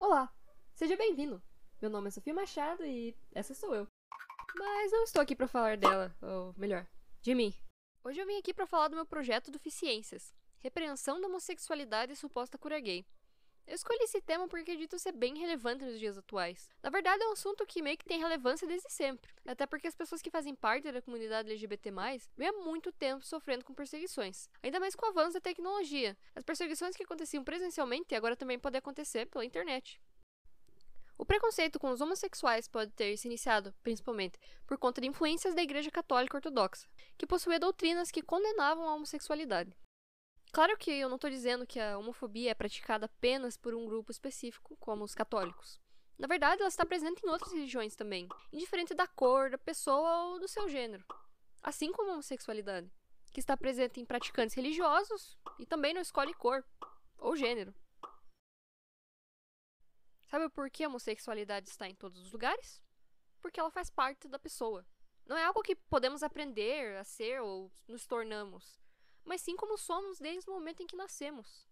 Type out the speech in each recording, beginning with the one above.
Olá, seja bem-vindo! Meu nome é Sofia Machado e essa sou eu. Mas não estou aqui para falar dela, ou melhor, de mim. Hoje eu vim aqui para falar do meu projeto do Ficiências: Repreensão da Homossexualidade e Suposta Cura Gay, eu escolhi esse tema porque acredito ser bem relevante nos dias atuais. Na verdade, é um assunto que meio que tem relevância desde sempre, até porque as pessoas que fazem parte da comunidade LGBT+, vêm há muito tempo sofrendo com perseguições, ainda mais com o avanço da tecnologia. As perseguições que aconteciam presencialmente agora também podem acontecer pela internet. O preconceito com os homossexuais pode ter se iniciado, principalmente, por conta de influências da Igreja Católica Ortodoxa, que possuía doutrinas que condenavam a homossexualidade. Claro que eu não estou dizendo que a homofobia é praticada apenas por um grupo específico, como os católicos. Na verdade, ela está presente em outras religiões também, indiferente da cor, da pessoa ou do seu gênero. Assim como a homossexualidade, que está presente em praticantes religiosos e também não escolhe cor ou gênero. Sabe por que a homossexualidade está em todos os lugares? Porque ela faz parte da pessoa. Não é algo que podemos aprender a ser ou nos tornamos mas sim como somos desde o momento em que nascemos.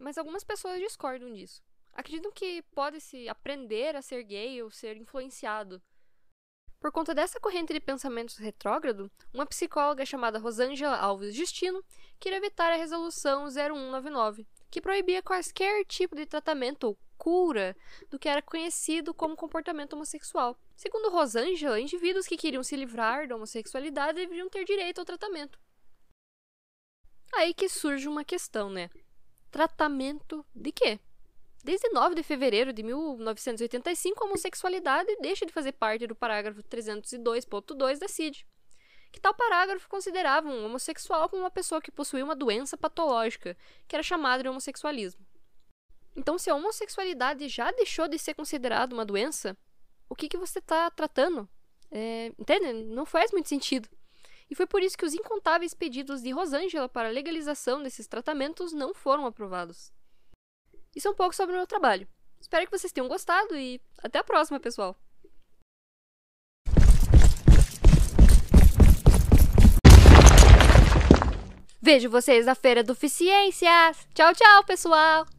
Mas algumas pessoas discordam disso. Acreditam que pode-se aprender a ser gay ou ser influenciado. Por conta dessa corrente de pensamentos retrógrado, uma psicóloga chamada Rosângela Alves Justino queria evitar a resolução 0199, que proibia qualquer tipo de tratamento ou cura do que era conhecido como comportamento homossexual. Segundo Rosângela, indivíduos que queriam se livrar da homossexualidade deveriam ter direito ao tratamento. Aí que surge uma questão, né? Tratamento de quê? Desde 9 de fevereiro de 1985, a homossexualidade deixa de fazer parte do parágrafo 302.2 da CID. Que tal parágrafo considerava um homossexual como uma pessoa que possuía uma doença patológica, que era chamada de homossexualismo. Então, se a homossexualidade já deixou de ser considerada uma doença, o que, que você está tratando? É, entende? Não faz muito sentido. E foi por isso que os incontáveis pedidos de Rosângela para legalização desses tratamentos não foram aprovados. Isso é um pouco sobre o meu trabalho. Espero que vocês tenham gostado e até a próxima, pessoal! Vejo vocês na Feira do Eficiências! Tchau, tchau, pessoal!